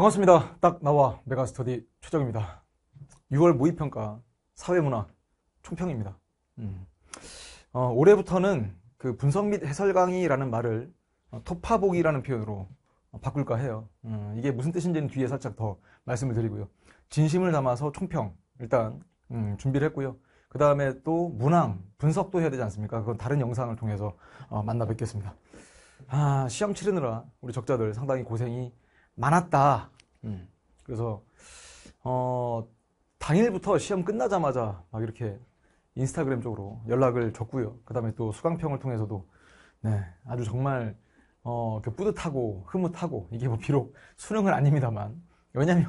반갑습니다. 딱 나와 메가스터디 최정입니다. 6월 모의평가 사회문화 총평입니다. 음. 어, 올해부터는 그 분석 및 해설 강의라는 말을 어, 토파복이라는 표현으로 어, 바꿀까 해요. 음, 이게 무슨 뜻인지는 뒤에 살짝 더 말씀을 드리고요. 진심을 담아서 총평 일단 음, 준비를 했고요. 그 다음에 또 문항 분석도 해야 되지 않습니까? 그건 다른 영상을 통해서 어, 만나 뵙겠습니다. 아, 시험 치르느라 우리 적자들 상당히 고생이 많았다. 음. 그래서 어, 당일부터 시험 끝나자마자 막 이렇게 인스타그램 쪽으로 연락을 줬고요. 그다음에 또 수강평을 통해서도 네, 아주 정말 어, 그 뿌듯하고 흐뭇하고 이게 뭐 비록 수능은 아닙니다만 왜냐면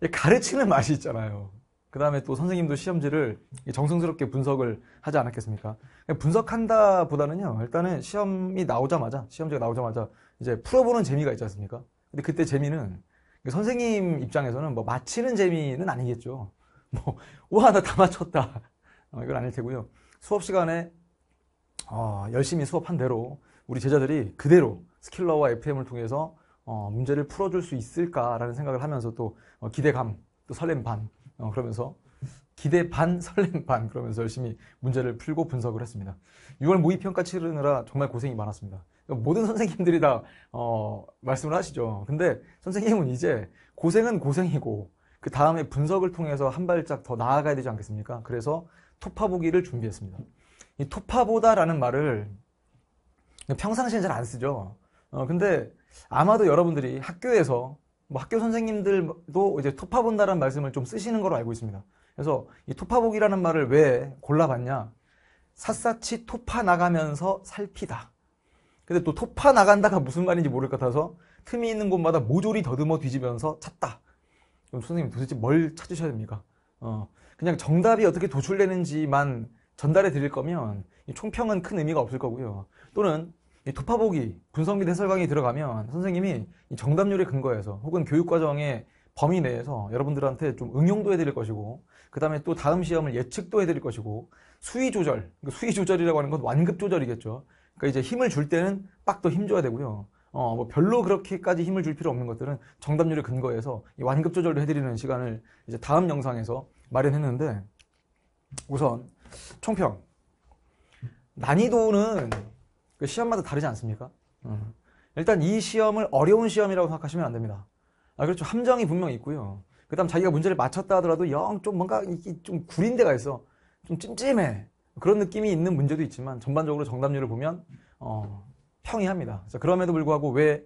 하 가르치는 맛이 있잖아요. 그 다음에 또 선생님도 시험지를 정성스럽게 분석을 하지 않았겠습니까? 그러니까 분석한다 보다는요, 일단은 시험이 나오자마자, 시험지가 나오자마자 이제 풀어보는 재미가 있지 않습니까? 근데 그때 재미는 선생님 입장에서는 뭐 맞히는 재미는 아니겠죠. 뭐, 우 와, 나 다 맞췄다. 어, 이건 아닐 테고요. 수업 시간에 어, 열심히 수업한 대로 우리 제자들이 그대로 스킬러와 FM을 통해서 어, 문제를 풀어줄 수 있을까라는 생각을 하면서 또 어, 기대감, 또 설렘 반 어, 그러면서 기대 반, 설렘 반 그러면서 열심히 문제를 풀고 분석을 했습니다. 6월 모의평가 치르느라 정말 고생이 많았습니다. 그러니까 모든 선생님들이 다 어, 말씀을 하시죠. 근데 선생님은 이제 고생은 고생이고 그 다음에 분석을 통해서 한 발짝 더 나아가야 되지 않겠습니까? 그래서 토파보기를 준비했습니다. 이 토파보다라는 말을 평상시엔 잘안 쓰죠. 어, 근데 아마도 여러분들이 학교에서 뭐 학교 선생님들도 이제 토파본다라는 말씀을 좀 쓰시는 걸로 알고 있습니다. 그래서 이 토파보기라는 말을 왜 골라봤냐? 샅샅이 토파 나가면서 살피다. 근데 또 토파 나간다가 무슨 말인지 모를 것 같아서 틈이 있는 곳마다 모조리 더듬어 뒤지면서 찾다. 그럼 선생님 도대체 뭘 찾으셔야 됩니까? 어, 그냥 정답이 어떻게 도출되는지만 전달해 드릴 거면 총평은 큰 의미가 없을 거고요. 또는 토파보기 분석 및 해설강의 들어가면 선생님이 정답률에 근거해서 혹은 교육과정의 범위 내에서 여러분들한테 좀 응용도 해드릴 것이고 그 다음에 또 다음 시험을 예측도 해드릴 것이고 수위 조절, 그러니까 수위 조절이라고 하는 건 완급 조절이겠죠. 그러니까 이제 힘을 줄 때는 빡더 힘줘야 되고요. 어, 뭐 별로 그렇게까지 힘을 줄 필요 없는 것들은 정답률에 근거해서 완급 조절도 해드리는 시간을 이제 다음 영상에서 마련했는데 우선 총평 난이도는 그 시험마다 다르지 않습니까? 음. 일단 이 시험을 어려운 시험이라고 생각하시면 안 됩니다. 아 그렇죠 함정이 분명 히 있고요. 그다음 자기가 문제를 맞췄다 하더라도 영 좀 뭔가 좀 구린 데가 있어 좀 찜찜해 그런 느낌이 있는 문제도 있지만 전반적으로 정답률을 보면 어, 평이합니다. 그럼에도 불구하고 왜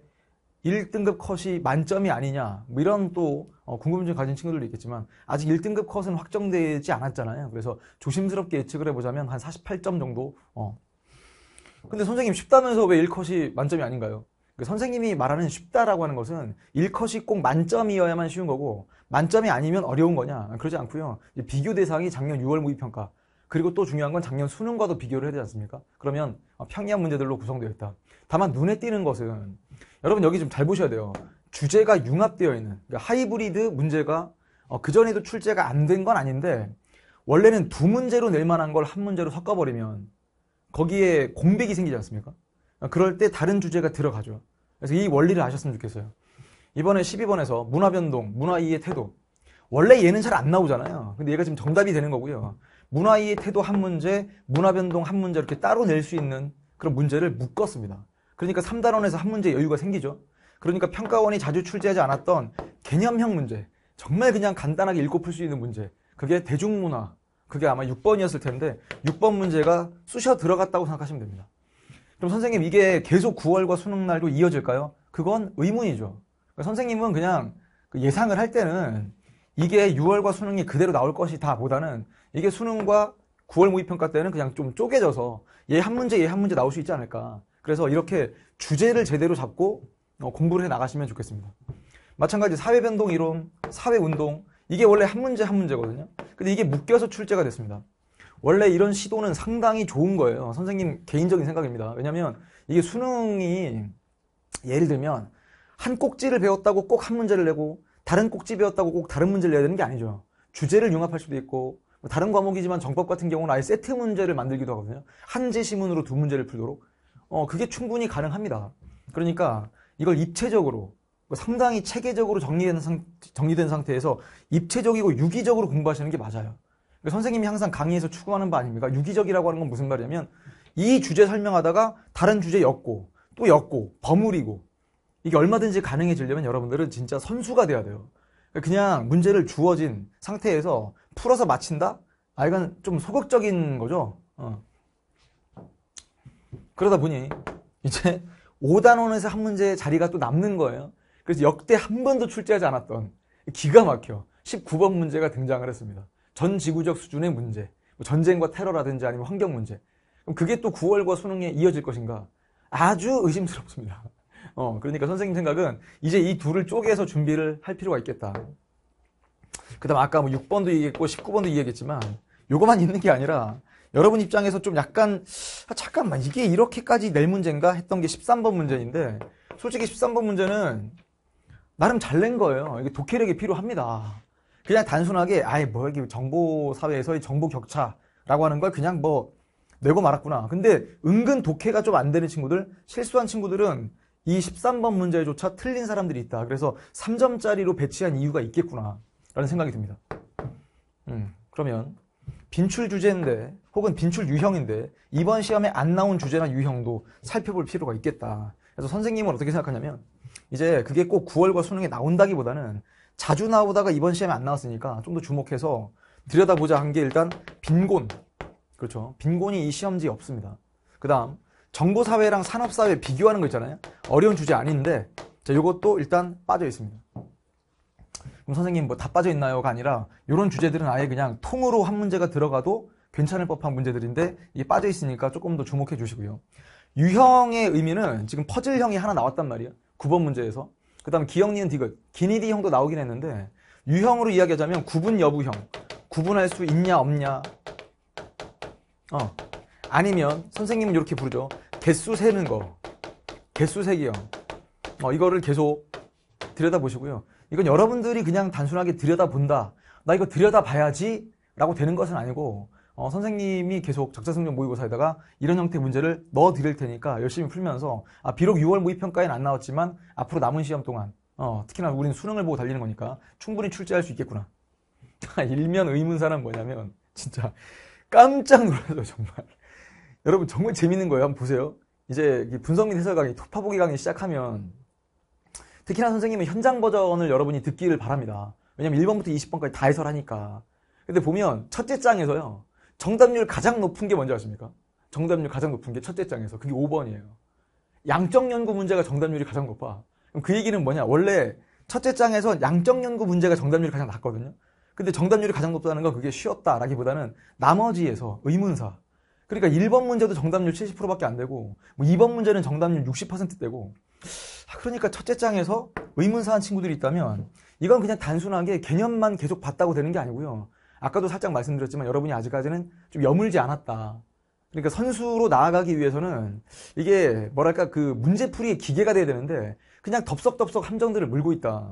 1등급 컷이 만점이 아니냐 뭐 이런 또 어, 궁금증 가진 친구들도 있겠지만 아직 1등급 컷은 확정되지 않았잖아요. 그래서 조심스럽게 예측을 해보자면 한 48점 정도. 어. 근데 선생님 쉽다면서 왜 1컷이 만점이 아닌가요? 그 선생님이 말하는 쉽다라고 하는 것은 1컷이 꼭 만점이어야만 쉬운 거고 만점이 아니면 어려운 거냐 그러지 않고요. 비교 대상이 작년 6월 모의평가 그리고 또 중요한 건 작년 수능과도 비교를 해야 되지 않습니까? 그러면 아, 평이한 문제들로 구성되어 있다. 다만 눈에 띄는 것은 여러분 여기 좀 잘 보셔야 돼요. 주제가 융합되어 있는 그러니까 하이브리드 문제가 어, 그전에도 출제가 안 된 건 아닌데 원래는 두 문제로 낼 만한 걸 한 문제로 섞어버리면 거기에 공백이 생기지 않습니까? 어, 그럴 때 다른 주제가 들어가죠. 그래서 이 원리를 아셨으면 좋겠어요. 이번에 12번에서 문화변동, 문화이해 태도. 원래 얘는 잘 안 나오잖아요. 근데 얘가 지금 정답이 되는 거고요. 문화의 태도 한 문제, 문화 변동 한 문제 이렇게 따로 낼 수 있는 그런 문제를 묶었습니다. 그러니까 3단원에서 한 문제 여유가 생기죠. 그러니까 평가원이 자주 출제하지 않았던 개념형 문제, 정말 그냥 간단하게 읽고 풀 수 있는 문제, 그게 대중문화, 그게 아마 6번이었을 텐데 6번 문제가 쑤셔 들어갔다고 생각하시면 됩니다. 그럼 선생님 이게 계속 9월과 수능 날도 이어질까요? 그건 의문이죠. 그러니까 선생님은 그냥 그 예상을 할 때는 이게 6월과 수능이 그대로 나올 것이다 보다는 이게 수능과 9월 모의평가 때는 그냥 좀 쪼개져서 얘 한 문제 얘 한 문제 나올 수 있지 않을까 그래서 이렇게 주제를 제대로 잡고 어, 공부를 해 나가시면 좋겠습니다 마찬가지 사회변동 이론, 사회운동 이게 원래 한 문제 한 문제거든요 근데 이게 묶여서 출제가 됐습니다 원래 이런 시도는 상당히 좋은 거예요 선생님 개인적인 생각입니다 왜냐면 이게 수능이 예를 들면 한 꼭지를 배웠다고 꼭 한 문제를 내고 다른 꼭지배였다고 꼭 다른 문제를 내야 되는 게 아니죠. 주제를 융합할 수도 있고 뭐 다른 과목이지만 정법 같은 경우는 아예 세트 문제를 만들기도 하거든요. 한지 시문으로 두 문제를 풀도록 어 그게 충분히 가능합니다. 그러니까 이걸 입체적으로 뭐 상당히 체계적으로 정리된, 상, 정리된 상태에서 입체적이고 유기적으로 공부하시는 게 맞아요. 그러니까 선생님이 항상 강의에서 추구하는 바 아닙니까? 유기적이라고 하는 건 무슨 말이냐면 이 주제 설명하다가 다른 주제 엮고 또 엮고 버무리고 이게 얼마든지 가능해지려면 여러분들은 진짜 선수가 돼야 돼요. 그냥 문제를 주어진 상태에서 풀어서 마친다? 아, 이건 좀 소극적인 거죠. 어. 그러다 보니 이제 5단원에서 한 문제의 자리가 또 남는 거예요. 그래서 역대 한 번도 출제하지 않았던 기가 막혀 19번 문제가 등장을 했습니다. 전 지구적 수준의 문제, 뭐 전쟁과 테러라든지 아니면 환경 문제. 그럼 그게 또 9월과 수능에 이어질 것인가? 아주 의심스럽습니다. 어, 그러니까 선생님 생각은 이제 이 둘을 쪼개서 준비를 할 필요가 있겠다. 그 다음 아까 뭐 6번도 얘기했고 19번도 얘기했지만 요거만 있는 게 아니라 여러분 입장에서 좀 약간 아, 잠깐만 이게 이렇게까지 낼 문제인가 했던 게 13번 문제인데 솔직히 13번 문제는 나름 잘 낸 거예요. 이게 독해력이 필요합니다. 그냥 단순하게 아예 뭐 이게 정보 사회에서의 정보 격차라고 하는 걸 그냥 뭐 내고 말았구나. 근데 은근 독해가 좀 안 되는 친구들, 실수한 친구들은 이 13번 문제조차 틀린 사람들이 있다. 그래서 3점짜리로 배치한 이유가 있겠구나. 라는 생각이 듭니다. 음, 그러면 빈출 주제인데 혹은 빈출 유형인데 이번 시험에 안 나온 주제나 유형도 살펴볼 필요가 있겠다. 그래서 선생님은 어떻게 생각하냐면 이제 그게 꼭 9월과 수능에 나온다기보다는 자주 나오다가 이번 시험에 안 나왔으니까 좀 더 주목해서 들여다보자 한 게 일단 빈곤. 그렇죠. 빈곤이 이 시험지에 없습니다. 그 다음 정보사회랑 산업사회 비교하는 거 있잖아요. 어려운 주제 아닌데 자, 이것도 일단 빠져 있습니다. 그럼 선생님 뭐 다 빠져 있나요가 아니라 이런 주제들은 아예 그냥 통으로 한 문제가 들어가도 괜찮을 법한 문제들인데 이게 빠져 있으니까 조금 더 주목해 주시고요. 유형의 의미는 지금 퍼즐형이 하나 나왔단 말이에요 9번 문제에서. 그 다음 기형니은 디귿, 기니디 형도 나오긴 했는데 유형으로 이야기하자면 구분 여부형, 구분할 수 있냐 없냐. 어, 아니면 선생님은 이렇게 부르죠. 개수 세는 거. 개수 세기요. 어, 이거를 계속 들여다보시고요. 이건 여러분들이 그냥 단순하게 들여다본다. 나 이거 들여다봐야지 라고 되는 것은 아니고 어, 선생님이 계속 적자성적 모의고사에다가 이런 형태의 문제를 넣어 드릴 테니까 열심히 풀면서 아, 비록 6월 모의평가에는 안 나왔지만 앞으로 남은 시험 동안 어, 특히나 우리는 수능을 보고 달리는 거니까 충분히 출제할 수 있겠구나. 일면 의문사란 뭐냐면 진짜 깜짝 놀라죠 정말. 여러분 정말 재밌는 거예요. 한번 보세요. 이제 분석및 해설강의 파보기 강의 시작하면 음. 특히나 선생님은 현장 버전을 여러분이 듣기를 바랍니다. 왜냐면 1번부터 20번까지 다 해설하니까. 근데 보면 첫째 장에서요. 정답률 가장 높은 게 뭔지 아십니까? 정답률 가장 높은 게 첫째 장에서 그게 5번이에요. 양적 연구 문제가 정답률이 가장 높아. 그럼 그 얘기는 뭐냐? 원래 첫째 장에서 양적 연구 문제가 정답률이 가장 낮거든요. 근데 정답률이 가장 높다는 건 그게 쉬웠다라기보다는 나머지에서 의문사, 그러니까 1번 문제도 정답률 70%밖에 안 되고 뭐 2번 문제는 정답률 60%대고 아, 그러니까 첫째 장에서 의문사한 친구들이 있다면 이건 그냥 단순하게 개념만 계속 봤다고 되는 게 아니고요. 아까도 살짝 말씀드렸지만 여러분이 아직까지는 좀 여물지 않았다. 그러니까 선수로 나아가기 위해서는 이게 뭐랄까 그 문제풀이의 기계가 돼야 되는데 그냥 덥석덥석 함정들을 물고 있다.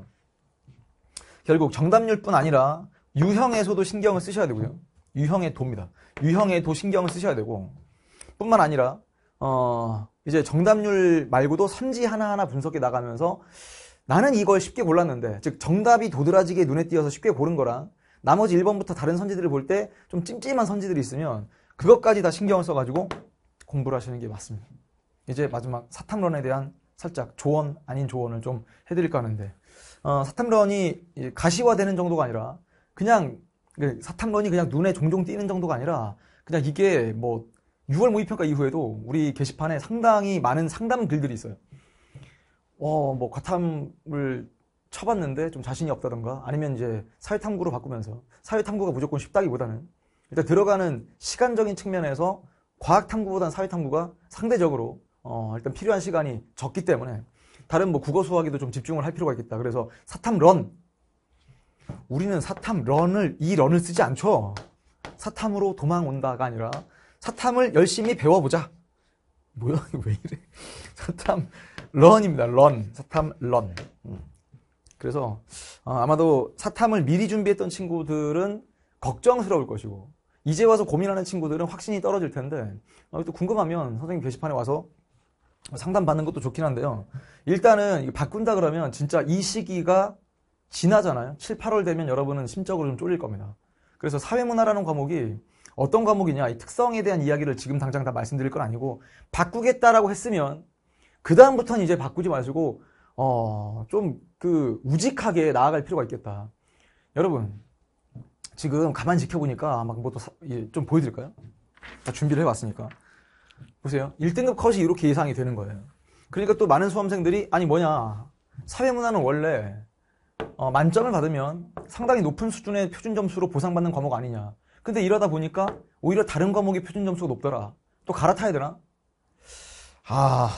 결국 정답률뿐 아니라 유형에서도 신경을 쓰셔야 되고요. 유형의 도입니다. 유형의 도 신경을 쓰셔야 되고 뿐만 아니라 어 이제 정답률 말고도 선지 하나하나 분석해 나가면서 나는 이걸 쉽게 골랐는데 즉 정답이 도드라지게 눈에 띄어서 쉽게 고른 거랑 나머지 1번부터 다른 선지들을 볼 때 좀 찜찜한 선지들이 있으면 그것까지 다 신경을 써가지고 공부를 하시는 게 맞습니다. 이제 마지막 사탐론에 대한 살짝 조언 아닌 조언을 좀 해드릴까 하는데 어, 사탐론이 가시화되는 정도가 아니라 그냥 그 사탐론이 그냥 눈에 종종 띄는 정도가 아니라 그냥 이게 뭐 6월 모의평가 이후에도 우리 게시판에 상당히 많은 상담 글들이 있어요. 어, 뭐 과탐을 쳐봤는데 좀 자신이 없다던가 아니면 이제 사회탐구로 바꾸면서 사회탐구가 무조건 쉽다기보다는 일단 들어가는 시간적인 측면에서 과학탐구보다는 사회탐구가 상대적으로 어, 일단 필요한 시간이 적기 때문에 다른 뭐 국어 수학에도 좀 집중을 할 필요가 있겠다. 그래서 사탐런 우리는 사탐 런을 이 런을 쓰지 않죠. 사탐으로 도망온다가 아니라 사탐을 열심히 배워보자. 뭐야 이거 왜 이래? 사탐 런입니다. 런 사탐 런. 음. 그래서 어, 아마도 사탐을 미리 준비했던 친구들은 걱정스러울 것이고 이제 와서 고민하는 친구들은 확신이 떨어질 텐데 또 궁금하면 선생님 게시판에 와서 상담 받는 것도 좋긴 한데요. 일단은 바꾼다 그러면 진짜 이 시기가 지나잖아요. 7, 8월 되면 여러분은 심적으로 좀 쫄릴 겁니다. 그래서 사회문화라는 과목이 어떤 과목이냐, 이 특성에 대한 이야기를 지금 당장 다 말씀드릴 건 아니고, 바꾸겠다라고 했으면, 그다음부터는 이제 바꾸지 마시고, 어, 좀, 그, 우직하게 나아갈 필요가 있겠다. 여러분, 지금 가만 지켜보니까, 막, 뭐또, 예, 좀 보여드릴까요? 준비를 해왔으니까. 보세요. 1등급 컷이 이렇게 예상이 되는 거예요. 그러니까 또 많은 수험생들이, 아니, 뭐냐. 사회문화는 원래 어, 만점을 받으면 상당히 높은 수준의 표준 점수로 보상받는 과목 아니냐. 근데 이러다 보니까 오히려 다른 과목의 표준 점수가 높더라. 또 갈아타야 되나? 아,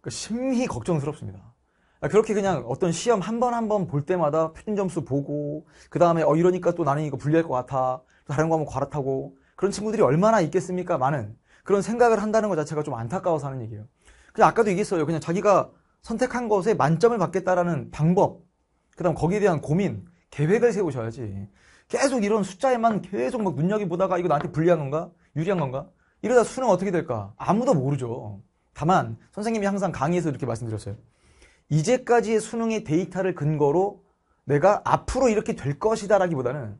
그 심히 걱정스럽습니다. 아, 그렇게 그냥 어떤 시험 한 번 한 번 볼 때마다 표준 점수 보고 그 다음에 어 이러니까 또 나는 이거 불리할 것 같아. 또 다른 과목 갈아타고 그런 친구들이 얼마나 있겠습니까? 많은 그런 생각을 한다는 것 자체가 좀 안타까워서 하는 얘기예요. 그냥 아까도 얘기했어요. 그냥 자기가 선택한 것에 만점을 받겠다라는 방법, 그 다음 거기에 대한 고민, 계획을 세우셔야지. 계속 이런 숫자에만 계속 막 눈여겨보다가 이거 나한테 불리한 건가? 유리한 건가? 이러다 수능 어떻게 될까? 아무도 모르죠. 다만, 선생님이 항상 강의에서 이렇게 말씀드렸어요. 이제까지의 수능의 데이터를 근거로 내가 앞으로 이렇게 될 것이다 라기보다는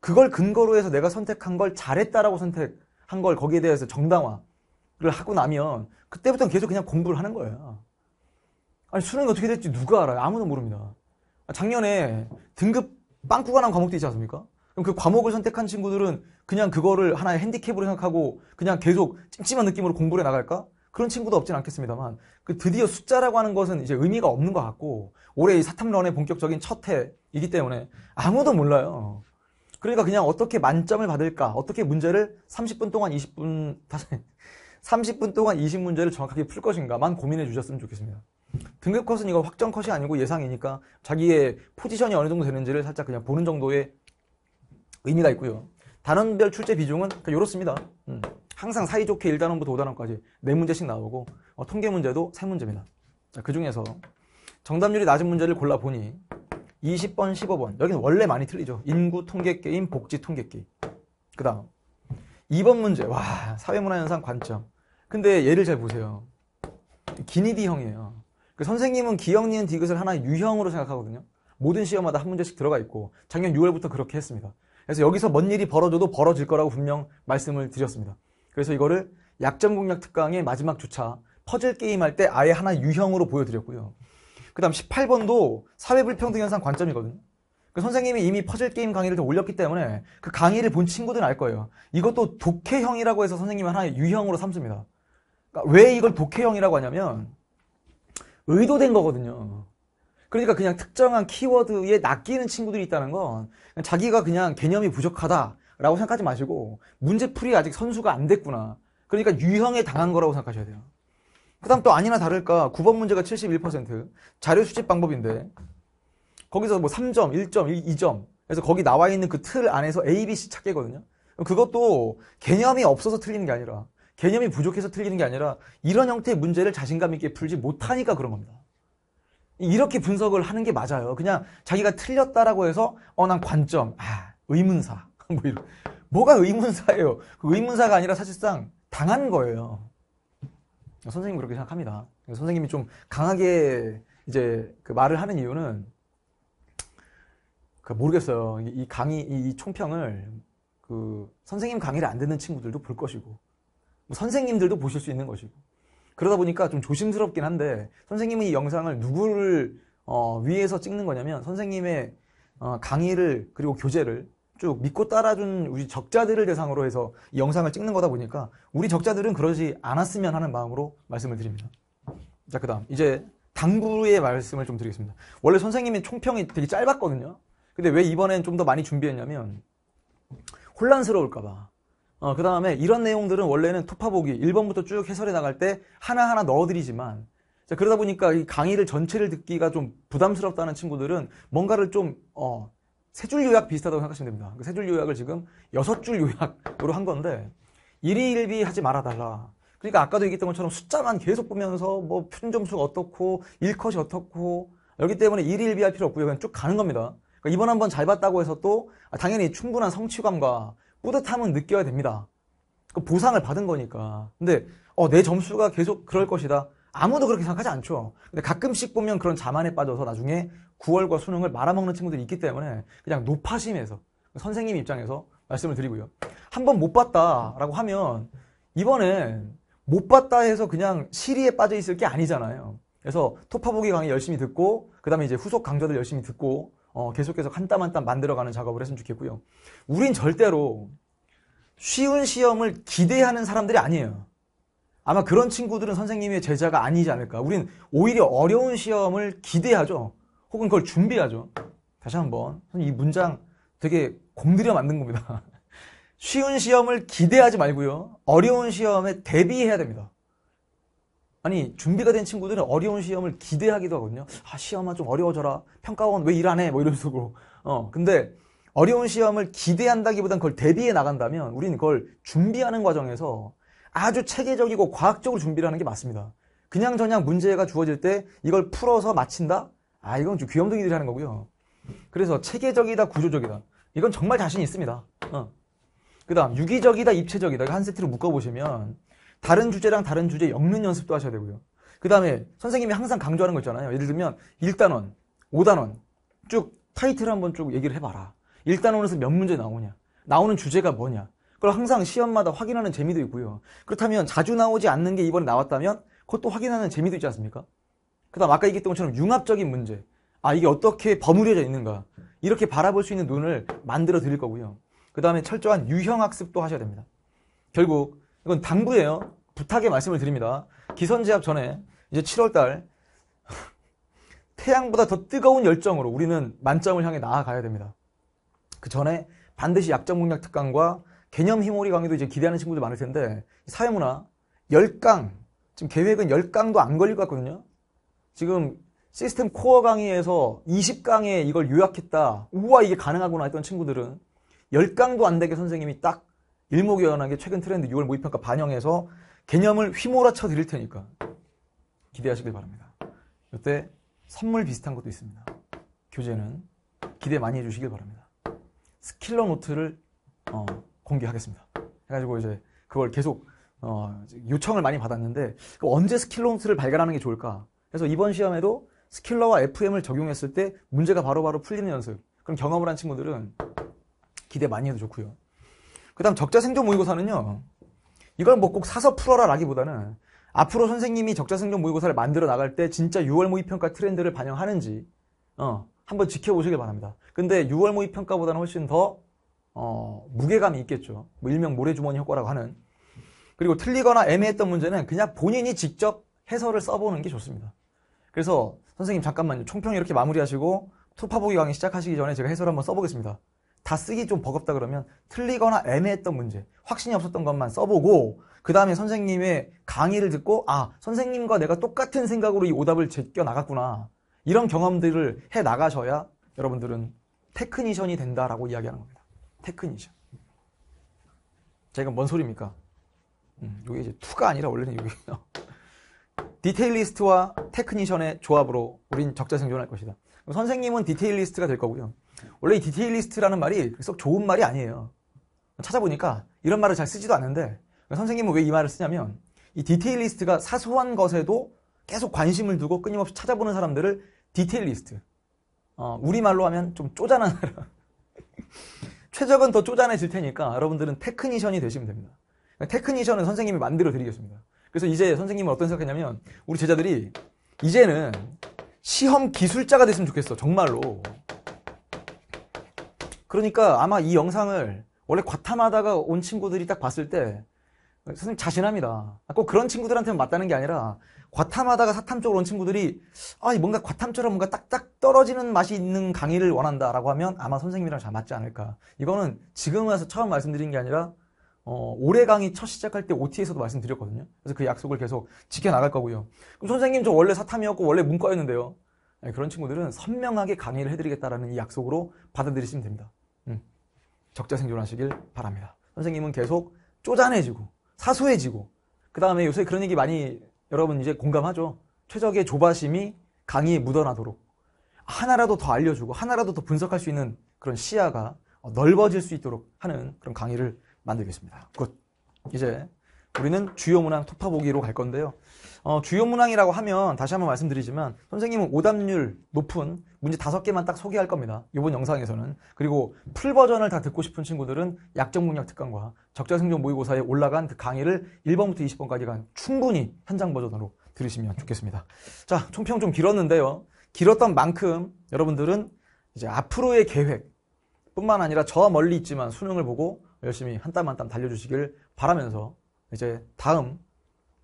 그걸 근거로 해서 내가 선택한 걸 잘했다라고 선택한 걸 거기에 대해서 정당화를 하고 나면 그때부터는 계속 그냥 공부를 하는 거예요. 아니 수능이 어떻게 될지 누가 알아요? 아무도 모릅니다. 아, 작년에 등급 빵꾸가 난 과목도 있지 않습니까? 그럼 그 과목을 선택한 친구들은 그냥 그거를 하나의 핸디캡으로 생각하고 그냥 계속 찜찜한 느낌으로 공부를 해 나갈까? 그런 친구도 없진 않겠습니다만 그 드디어 숫자라고 하는 것은 이제 의미가 없는 것 같고 올해 이 사탐런의 본격적인 첫 해이기 때문에 아무도 몰라요. 그러니까 그냥 어떻게 만점을 받을까? 어떻게 문제를 30분 동안 20분 다시 30분 동안 20문제를 정확하게 풀 것인가만 고민해 주셨으면 좋겠습니다. 등급 컷은 이거 확정 컷이 아니고 예상이니까 자기의 포지션이 어느 정도 되는지를 살짝 그냥 보는 정도의 의미가 있고요. 단원별 출제 비중은 이렇습니다. 그러니까 음, 항상 사이좋게 1단원부터 5단원까지 4문제씩 나오고 어, 통계 문제도 3문제입니다. 자, 그 중에서 정답률이 낮은 문제를 골라보니 20번, 15번 여기는 원래 많이 틀리죠. 인구 통계 게임, 복지 통계 게임. 그 다음 2번 문제, 와 사회문화현상 관점 근데 예를잘 보세요. 기니디 형이에요. 그 선생님은 기억, 니은, 디귿을 하나의 유형으로 생각하거든요. 모든 시험마다 한 문제씩 들어가 있고 작년 6월부터 그렇게 했습니다. 그래서 여기서 뭔 일이 벌어져도 벌어질 거라고 분명 말씀을 드렸습니다. 그래서 이거를 약점 공략 특강의 마지막 주차 퍼즐 게임 할 때 아예 하나 의 유형으로 보여드렸고요. 그 다음 18번도 사회불평등 현상 관점이거든요. 그 선생님이 이미 퍼즐 게임 강의를 더 올렸기 때문에 그 강의를 본 친구들은 알 거예요. 이것도 독해형이라고 해서 선생님은 하나의 유형으로 삼습니다. 그러니까 왜 이걸 독해형이라고 하냐면 의도된 거거든요. 음. 그러니까 그냥 특정한 키워드에 낚이는 친구들이 있다는 건 자기가 그냥 개념이 부족하다라고 생각하지 마시고 문제풀이 아직 선수가 안 됐구나. 그러니까 유형에 당한 거라고 생각하셔야 돼요. 그 다음 또 아니나 다를까 9번 문제가 71% 자료 수집 방법인데 거기서 뭐 3점, 1점, 2점 그래서 거기 나와 있는 그 틀 안에서 A, B, C 찾기거든요. 그것도 개념이 없어서 틀리는 게 아니라 개념이 부족해서 틀리는 게 아니라 이런 형태의 문제를 자신감 있게 풀지 못하니까 그런 겁니다. 이렇게 분석을 하는 게 맞아요. 그냥 자기가 틀렸다라고 해서 어 난 관점, 아 의문사 뭐 이런 뭐가 의문사예요? 그 의문사가 아니라 사실상 당한 거예요. 선생님 그렇게 생각합니다. 선생님이 좀 강하게 이제 그 말을 하는 이유는 그 모르겠어요. 이 강의 이 총평을 그 선생님 강의를 안 듣는 친구들도 볼 것이고 뭐 선생님들도 보실 수 있는 것이고 그러다 보니까 좀 조심스럽긴 한데 선생님은 이 영상을 누구를 어, 위해서 찍는 거냐면 선생님의 어, 강의를 그리고 교재를 쭉 믿고 따라준 우리 적자들을 대상으로 해서 이 영상을 찍는 거다 보니까 우리 적자들은 그러지 않았으면 하는 마음으로 말씀을 드립니다. 자, 그 다음. 이제 당구의 말씀을 좀 드리겠습니다. 원래 선생님의 총평이 되게 짧았거든요. 근데 왜 이번엔 좀 더 많이 준비했냐면 혼란스러울까봐 어, 그 다음에 이런 내용들은 원래는 토파보기 1번부터 쭉 해설해 나갈 때 하나하나 넣어드리지만 자, 그러다 보니까 이 강의를 전체를 듣기가 좀 부담스럽다는 친구들은 뭔가를 좀 어, 세 줄 요약 비슷하다고 생각하시면 됩니다. 그세줄 요약을 지금 여섯 줄 요약으로 한 건데 일희일비 하지 말아달라. 그러니까 아까도 얘기했던 것처럼 숫자만 계속 보면서 뭐 표준점수가 어떻고 일컷이 어떻고 여기 때문에 일일비할 필요 없고요. 그냥 쭉 가는 겁니다. 그러니까 이번 한 번 잘 봤다고 해서 또 아, 당연히 충분한 성취감과 뿌듯함은 느껴야 됩니다. 그 보상을 받은 거니까. 근데 어, 내 점수가 계속 그럴 것이다. 아무도 그렇게 생각하지 않죠. 근데 가끔씩 보면 그런 자만에 빠져서 나중에 9월과 수능을 말아먹는 친구들이 있기 때문에 그냥 높아심에서 선생님 입장에서 말씀을 드리고요. 한번 못 봤다라고 하면 이번엔 못 봤다 해서 그냥 시리에 빠져 있을 게 아니잖아요. 그래서 토파보기 강의 열심히 듣고 그다음에 이제 후속 강좌들 열심히 듣고 어, 계속해서 한 땀 한 땀 만들어가는 작업을 했으면 좋겠고요. 우린 절대로 쉬운 시험을 기대하는 사람들이 아니에요. 아마 그런 친구들은 선생님의 제자가 아니지 않을까. 우린 오히려 어려운 시험을 기대하죠. 혹은 그걸 준비하죠. 다시 한번 이 문장 되게 공들여 만든 겁니다. 쉬운 시험을 기대하지 말고요. 어려운 시험에 대비해야 됩니다. 아니 준비가 된 친구들은 어려운 시험을 기대하기도 하거든요. 아 시험아 좀 어려워져라. 평가원 왜일안 해? 뭐 이런 식으로. 어 근데 어려운 시험을 기대한다기보단 그걸 대비해 나간다면 우린 그걸 준비하는 과정에서 아주 체계적이고 과학적으로 준비를 하는 게 맞습니다. 그냥 저냥 문제가 주어질 때 이걸 풀어서 마친다? 아 이건 좀 귀염둥이들이 하는 거고요. 그래서 체계적이다 구조적이다. 이건 정말 자신이 있습니다. 어. 그 다음 유기적이다 입체적이다. 한 세트로 묶어보시면 다른 주제랑 다른 주제 엮는 연습도 하셔야 되고요. 그 다음에 선생님이 항상 강조하는 거 있잖아요. 예를 들면 1단원, 5단원 쭉 타이틀 한번 쭉 얘기를 해봐라. 1단원에서 몇 문제 나오냐. 나오는 주제가 뭐냐. 그걸 항상 시험마다 확인하는 재미도 있고요. 그렇다면 자주 나오지 않는 게 이번에 나왔다면 그것도 확인하는 재미도 있지 않습니까? 그 다음 아까 얘기했던 것처럼 융합적인 문제. 아, 이게 어떻게 버무려져 있는가. 이렇게 바라볼 수 있는 눈을 만들어 드릴 거고요. 그 다음에 철저한 유형학습도 하셔야 됩니다. 결국 이건 당부예요. 부탁의 말씀을 드립니다. 기선제압 전에 이제 7월달 태양보다 더 뜨거운 열정으로 우리는 만점을 향해 나아가야 됩니다. 그 전에 반드시 약점 공략 특강과 개념 희몰이 강의도 이제 기대하는 친구들 많을 텐데 사회문화 10강 지금 계획은 10강도 안 걸릴 것 같거든요. 지금 시스템 코어 강의에서 20강에 이걸 요약했다. 우와 이게 가능하구나 했던 친구들은 10강도 안 되게 선생님이 딱 일목요연하게 최근 트렌드 6월 모의평가 반영해서 개념을 휘몰아쳐 드릴 테니까 기대하시길 바랍니다. 이때 선물 비슷한 것도 있습니다. 교재는 기대 많이 해주시길 바랍니다. 스킬러 노트를 어, 공개하겠습니다. 해가지고 이제 그걸 계속 어, 요청을 많이 받았는데 언제 스킬러 노트를 발간하는 게 좋을까? 그래서 이번 시험에도 스킬러와 FM을 적용했을 때 문제가 바로바로 바로 풀리는 연습. 그럼 경험을 한 친구들은 기대 많이 해도 좋고요. 그다음 적자 생존 모의고사는요. 음. 이걸 뭐 꼭 사서 풀어라라기보다는 앞으로 선생님이 적자 생존 모의고사를 만들어 나갈 때 진짜 6월 모의평가 트렌드를 반영하는지 어, 한번 지켜보시길 바랍니다. 근데 6월 모의평가보다는 훨씬 더 어, 무게감이 있겠죠. 뭐 일명 모래주머니 효과라고 하는. 그리고 틀리거나 애매했던 문제는 그냥 본인이 직접 해설을 써보는 게 좋습니다. 그래서 선생님 잠깐만요. 총평 이렇게 마무리하시고 투파보기 강의 시작하시기 전에 제가 해설 한번 써보겠습니다. 다 쓰기 좀 버겁다 그러면 틀리거나 애매했던 문제, 확신이 없었던 것만 써보고 그 다음에 선생님의 강의를 듣고 아 선생님과 내가 똑같은 생각으로 이 오답을 제껴 나갔구나 이런 경험들을 해 나가셔야 여러분들은 테크니션이 된다라고 이야기하는 겁니다. 테크니션. 자 이건 뭔 소리입니까? 음, 이게 이제 투가 아니라 원래는 여기요. 디테일리스트와 테크니션의 조합으로 우린 적자생존할 것이다. 선생님은 디테일리스트가 될 거고요. 원래 이 디테일리스트라는 말이 썩 좋은 말이 아니에요. 찾아보니까 이런 말을 잘 쓰지도 않는데 선생님은 왜 이 말을 쓰냐면 이 디테일리스트가 사소한 것에도 계속 관심을 두고 끊임없이 찾아보는 사람들을 디테일리스트. 어, 우리말로 하면 좀 쪼잔한 사람. 최적은 더 쪼잔해질 테니까 여러분들은 테크니션이 되시면 됩니다. 그러니까 테크니션은 선생님이 만들어 드리겠습니다. 그래서 이제 선생님은 어떤 생각했냐면 우리 제자들이 이제는 시험 기술자가 됐으면 좋겠어. 정말로. 그러니까 아마 이 영상을 원래 과탐하다가 온 친구들이 딱 봤을 때 선생님 자신합니다. 꼭 그런 친구들한테만 맞다는 게 아니라 과탐하다가 사탐 쪽으로 온 친구들이 아 뭔가 과탐처럼 뭔가 딱딱 떨어지는 맛이 있는 강의를 원한다라고 하면 아마 선생님이랑 잘 맞지 않을까. 이거는 지금 와서 처음 말씀드린 게 아니라 어, 올해 강의 첫 시작할 때 OT에서도 말씀드렸거든요. 그래서 그 약속을 계속 지켜나갈 거고요. 그럼 선생님 저 원래 사탐이었고 원래 문과였는데요. 네, 그런 친구들은 선명하게 강의를 해드리겠다라는 이 약속으로 받아들이시면 됩니다. 적자 생존하시길 바랍니다. 선생님은 계속 쪼잔해지고 사소해지고 그 다음에 요새 그런 얘기 많이 여러분 이제 공감하죠. 최적의 조바심이 강의에 묻어나도록 하나라도 더 알려주고 하나라도 더 분석할 수 있는 그런 시야가 넓어질 수 있도록 하는 그런 강의를 만들겠습니다. 굿. 이제 우리는 주요 문항 토파보기로 갈 건데요. 어, 주요 문항이라고 하면 다시 한번 말씀드리지만 선생님은 오답률 높은 문제 다섯 개만 딱 소개할 겁니다. 이번 영상에서는 그리고 풀 버전을 다 듣고 싶은 친구들은 약정 문학 특강과 적자생존 모의고사에 올라간 그 강의를 1번부터 20번까지 간 충분히 현장 버전으로 들으시면 좋겠습니다. 자, 총평 좀 길었는데요. 길었던 만큼 여러분들은 이제 앞으로의 계획뿐만 아니라 저 멀리 있지만 수능을 보고 열심히 한 땀 한 땀 달려주시길 바라면서 이제 다음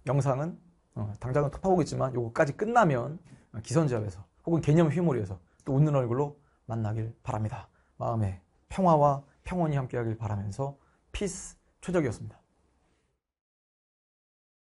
영상은 어, 당장은 톱하고 있지만 요거까지 끝나면 기선제압에서 혹은 개념 휘몰이에서 또 웃는 얼굴로 만나길 바랍니다. 마음에 평화와 평온이 함께하길 바라면서 피스 최적이었습니다.